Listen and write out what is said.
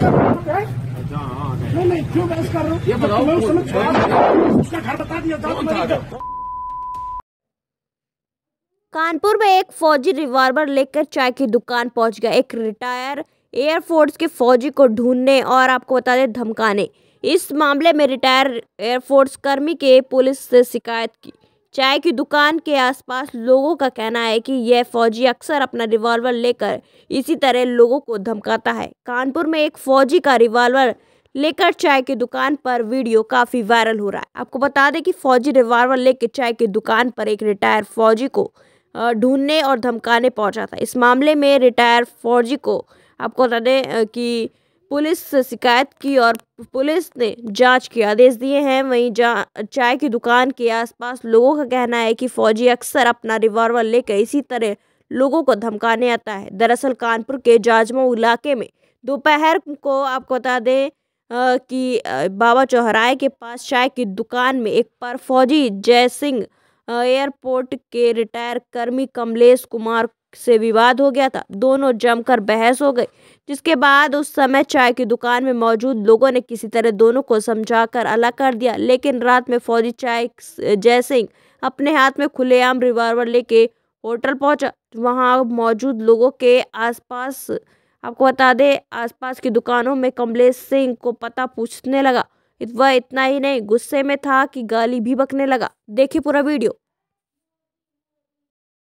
नहीं नहीं क्यों बहस कर रहा हूँ उसका घर बता दिया कानपुर में एक फौजी रिवॉल्वर लेकर चाय की दुकान पहुंच गया एक रिटायर एयरफोर्स के फौजी को ढूंढने और आपको बता दें धमकाने इस मामले में रिटायर एयरफोर्स कर्मी के पुलिस से शिकायत की चाय की दुकान के आसपास लोगों का कहना है कि यह फौजी अक्सर अपना रिवॉल्वर लेकर इसी तरह लोगों को धमकाता है कानपुर में एक फौजी का रिवॉल्वर लेकर चाय की दुकान पर वीडियो काफी वायरल हो रहा है आपको बता दें कि फौजी रिवॉल्वर लेकर चाय की दुकान पर एक रिटायर फौजी को ढूंढने और धमकाने पहुंचा था इस मामले में रिटायर फौजी को आपको बता दें कि पुलिस से शिकायत की और पुलिस ने जांच के आदेश दिए हैं वहीं चाय की दुकान के आसपास लोगों का कहना है कि फौजी अक्सर अपना रिवॉल्वर लेकर इसी तरह लोगों को धमकाने आता है दरअसल कानपुर के जाजमऊ इलाके में दोपहर को आपको बता दें कि बाबा चौहराए के पास चाय की दुकान में एक पर फौजी जय सिंह एयरपोर्ट के रिटायर कर्मी कमलेश कुमार से विवाद हो गया था दोनों जमकर बहस हो गई जिसके बाद उस समय चाय की दुकान में मौजूद लोगों ने किसी तरह दोनों को समझाकर अलग कर दिया लेकिन रात में फौजी चाय जयसिंह अपने हाथ में खुलेआम रिवॉल्वर लेके होटल पहुंचा वहां मौजूद लोगों के आसपास आपको बता दें आसपास की दुकानों में कमलेश सिंह को पता पूछने लगा वह इतना ही नहीं गुस्से में था कि गाली भी बकने लगा देखिए पूरा वीडियो